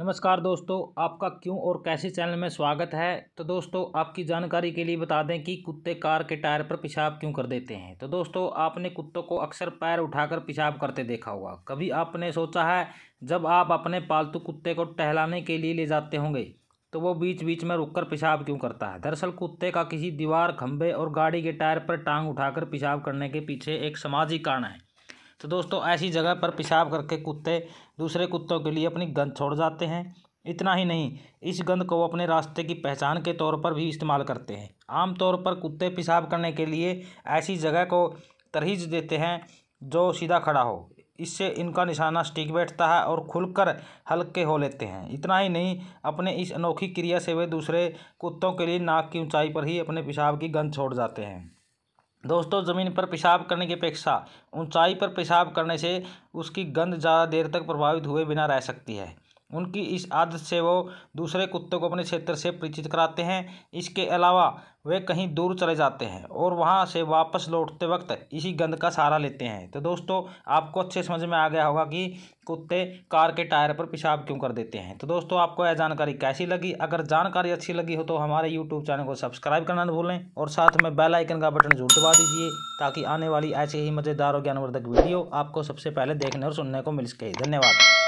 नमस्कार दोस्तों आपका क्यों और कैसे चैनल में स्वागत है तो दोस्तों आपकी जानकारी के लिए बता दें कि कुत्ते कार के टायर पर पेशाब क्यों कर देते हैं तो दोस्तों आपने कुत्तों को अक्सर पैर उठाकर पेशाब करते देखा होगा कभी आपने सोचा है जब आप अपने पालतू कुत्ते को टहलाने के लिए ले जाते होंगे तो वो बीच बीच में रुक पेशाब क्यों करता है दरअसल कुत्ते का किसी दीवार खंभे और गाड़ी के टायर पर टांग उठाकर पेशाब करने के पीछे एक सामाजिक कारण है तो दोस्तों ऐसी जगह पर पेशाब करके कुत्ते दूसरे कुत्तों के लिए अपनी गंद छोड़ जाते हैं इतना ही नहीं इस गंद को वो अपने रास्ते की पहचान के तौर पर भी इस्तेमाल करते हैं आमतौर पर कुत्ते पेशाब करने के लिए ऐसी जगह को तरहीज देते हैं जो सीधा खड़ा हो इससे इनका निशाना स्टिक बैठता है और खुलकर हल्के हो लेते हैं इतना ही नहीं अपने इस अनोखी क्रिया से वे दूसरे कुत्तों के लिए नाक की ऊंचाई पर ही अपने पेशाब की गंध छोड़ जाते हैं दोस्तों ज़मीन पर पेशाब करने की अपेक्षा ऊंचाई पर पेशाब करने से उसकी गंध ज़्यादा देर तक प्रभावित हुए बिना रह सकती है उनकी इस आदत से वो दूसरे कुत्ते को अपने क्षेत्र से परिचित कराते हैं इसके अलावा वे कहीं दूर चले जाते हैं और वहाँ से वापस लौटते वक्त इसी गंध का सहारा लेते हैं तो दोस्तों आपको अच्छे समझ में आ गया होगा कि कुत्ते कार के टायर पर पेशाब क्यों कर देते हैं तो दोस्तों आपको यह जानकारी कैसी लगी अगर जानकारी अच्छी लगी हो तो हमारे यूट्यूब चैनल को सब्सक्राइब करना न भूलें और साथ में बेल आइकन का बटन जरूर दबा दीजिए ताकि आने वाली ऐसे ही मज़ेदार और ज्ञानवर्धक वीडियो आपको सबसे पहले देखने और सुनने को मिल सके धन्यवाद